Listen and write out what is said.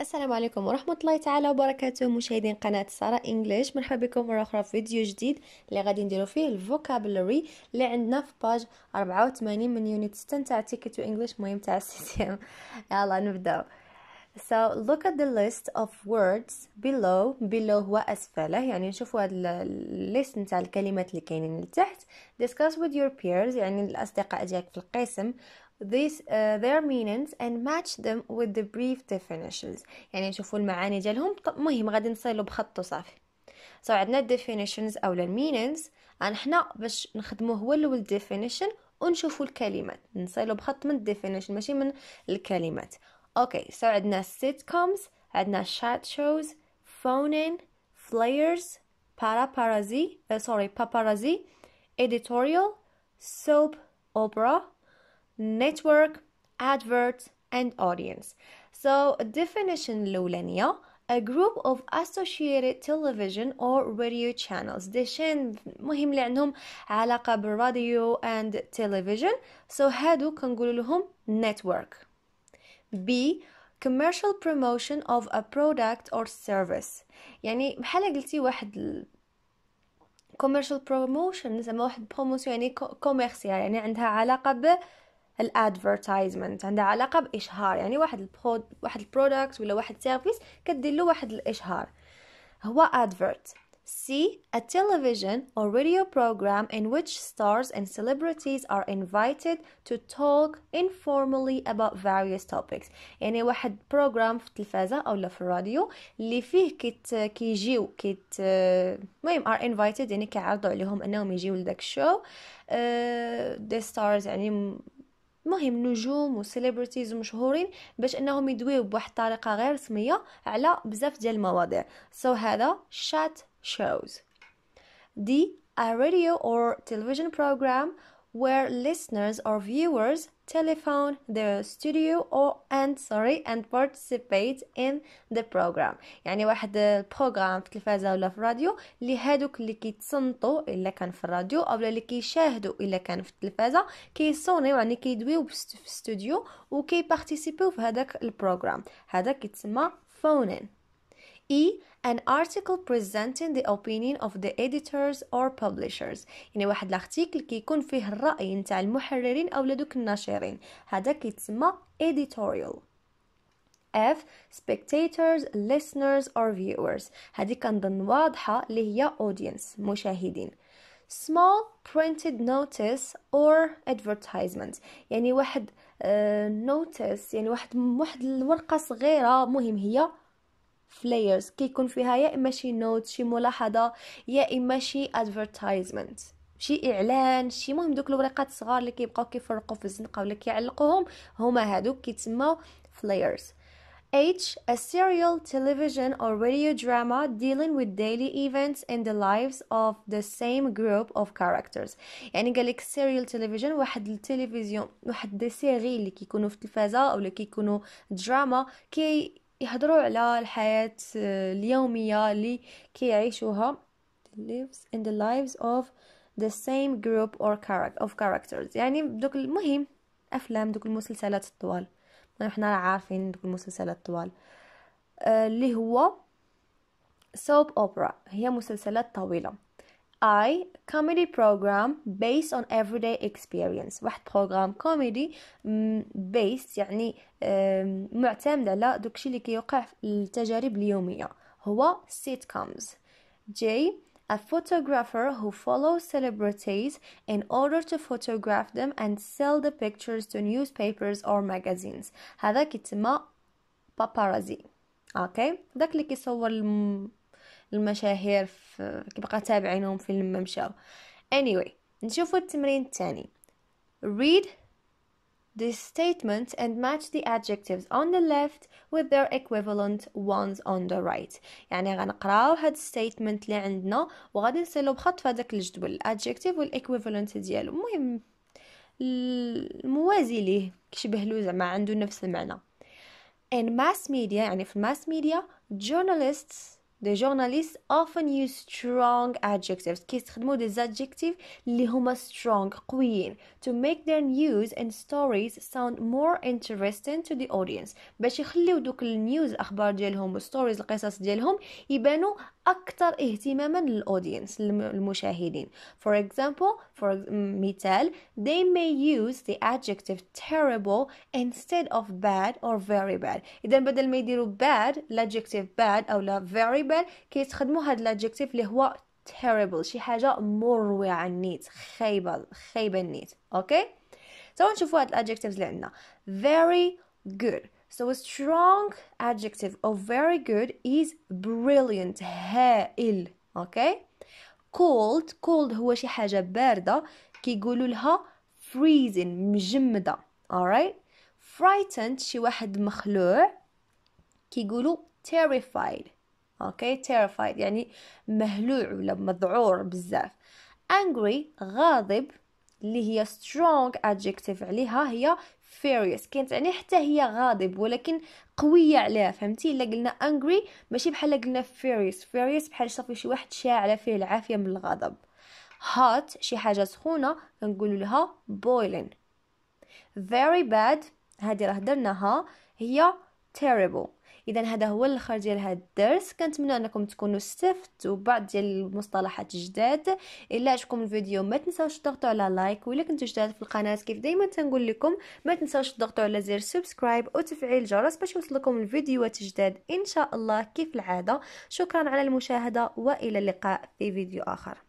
السلام عليكم ورحمة الله تعالى وبركاته مشاهدين قناة سارة انجليش مرحبا بكم مرة أخرى في فيديو جديد اللي غادي نديرو فيه الفوكابلري اللي عندنا في باج 84 من يونيت 6 تاع تيكي تو انجليش مهم تاع السيتيام يلا نبداو So look at the list of words below below هو أسفله يعني نشوفوا هاد الليست نتاع الكلمات اللي كاينين لتحت discuss with your peers يعني الأصدقاء ديالك في القسم these uh, their meanings and match them with the brief definitions يعني نشوفوا المعاني ديالهم مهم غادي نصيلو بخط وصافي so عندنا definitions أولا meanings حنا باش نخدمو هو الأول definition ونشوفو الكلمات نصيلو بخط من definition ماشي من الكلمات okay, so عندنا sitcoms عندنا chat shows phone in flares, paparazzi uh, sorry paparazzi editorial soap opera network advert and audience so definition الأولانية a group of associated television or radio channels ديشين مهم اللي عندهم علاقة بالراديو and television so هادو كنقول لهم network B commercial promotion of a product or service يعني بحال قلتي واحد ال... commercial promotion زعما واحد بروموسيون يعني كوميرسيال يعني عندها علاقة ب عندها علاقة بإشهار يعني واحد البرود واحد البرودكت ولا واحد سيرفيس كدير له واحد الإشهار هو advert C. A television or radio program in which stars and celebrities are invited to talk informally about various topics يعني واحد program في التلفازة أو في الراديو اللي فيه كت كيجيو كت مهم are invited يعني كيعرضوا عليهم أنهم يجيو لذاك الشو آه، the stars يعني مهم نجوم celebrities مشهورين باش انهم يدويو بواحد الطريقه غير رسميه على بزاف ديال المواضيع سو so, هذا شات shows. D. A radio or television program where listeners or viewers telephone the studio or and sorry and participate in the program يعني واحد البروغرام في التلفازه ولا في الراديو اللي هادوك اللي كيتصنتوا الا كان في الراديو او اللي كيشاهدوا الا كان في التلفازه كيصونيو يعني كيدويو في الاستوديو وكيبارتيسيبيو في هذاك البروغرام هذا كيتسمى فونين اي e, an article presenting the opinion of the editors or publishers يعني واحد الارتيكل كيكون فيه الراي نتاع المحررين او لدوك الناشرين هذا كيتسمى editorial F spectators, listeners or viewers هذه كنظن واضحة اللي هي audience مشاهدين small printed notice or advertisement يعني واحد uh, notice يعني واحد واحد الورقة صغيرة مهم هي فلايرز كيكون فيها يا اما شي نوت شي ملاحظه يا اما شي ادفرتايزمنت شي اعلان شي مهم دوك الورقات الصغار اللي كيبقاو كيفرقوا في الزنقه ولا كيعلقوهم هما هادوك كيتسموا فلايرز H a serial television or radio drama dealing with daily events in the lives of the same group of characters يعني قال لك serial television واحد التلفزيون واحد دي سيري اللي كيكونوا في التلفازه ولا كيكونوا دراما كي يهضروا على الحياة اليومية اللي كيعيشوها lives in the lives of the same group or character of characters يعني دوك المهم افلام دوك المسلسلات الطوال حنا عارفين دوك المسلسلات الطوال آه، اللي هو soap اوبرا هي مسلسلات طويله I comedy program based on everyday experience واحد بروغرام كوميدي mm, based يعني um, معتمد على داكشي اللي كيوقع في التجارب اليوميه هو sitcoms. J a photographer who follows celebrities in order to photograph them and sell the pictures to newspapers or magazines هذا كيتسمى paparazzi اوكي okay. داك اللي كيصور الم... المشاهير كيبقى تابعينهم في لما مشاو anyway نشوفوا التمرين الثاني read the statement and match the adjectives on the left with their equivalent ones on the right يعني غنقراو هاد الستيتمنت اللي عندنا وغادي نسلو بخط في هذاك الجدول الادجكتيف والايكويفالنت ديالو المهم الموازي ليه كيشبه له زعما عنده نفس المعنى in mass media يعني في الماس ميديا journalists The journalists often use strong adjectives كيستخدموا des adjectives اللي هما strong قويين to make their news and stories sound more interesting to the audience باش يخليو دوك النيوز الاخبار ديالهم والستوريز القصص ديالهم يبانوا اكثر اهتماما للاودينس المشاهدين for example for مثال they may use the adjective terrible instead of bad or very bad اذا بدل ما يديروا bad الادجكتيف bad او لا very bad كيستخدموا هاد الادجكتيف اللي هو terrible شي حاجه مروعه النيت خايبه خايبه النيت اوكي okay? سوا نشوفوا هاد الادجكتيفز اللي عندنا very good So a strong adjective of very good is brilliant هائل okay? cold cold هو شي حاجة باردة كيقولوا لها freezing مجمدة alright frightened شي واحد مخلوع كيقولوا terrified okay? terrified يعني مهلوع ولا مذعور بزاف angry غاضب اللي هي strong adjective عليها هي furious كتعني حتى هي غاضب ولكن قويه عليها فهمتي الا قلنا angry ماشي بحال قلنا furious furious بحال صافي شي واحد شاعله فيه العافيه من الغضب hot شي حاجه سخونه نقول لها boiling very bad هذه راه درناها هي terrible اذا هذا هو الاخر ديال هذا الدرس كنتمنى انكم تكونوا استفدتوا بعض ديال المصطلحات الجداد الا عجبكم الفيديو ما تنساوش تضغطوا على لايك الا كنتو جداد في القناه كيف دائما تنقول لكم ما تنساوش تضغطوا على زر سبسكرايب وتفعيل الجرس باش يوصلكم الفيديوهات الجداد ان شاء الله كيف العاده شكرا على المشاهده والى اللقاء في فيديو اخر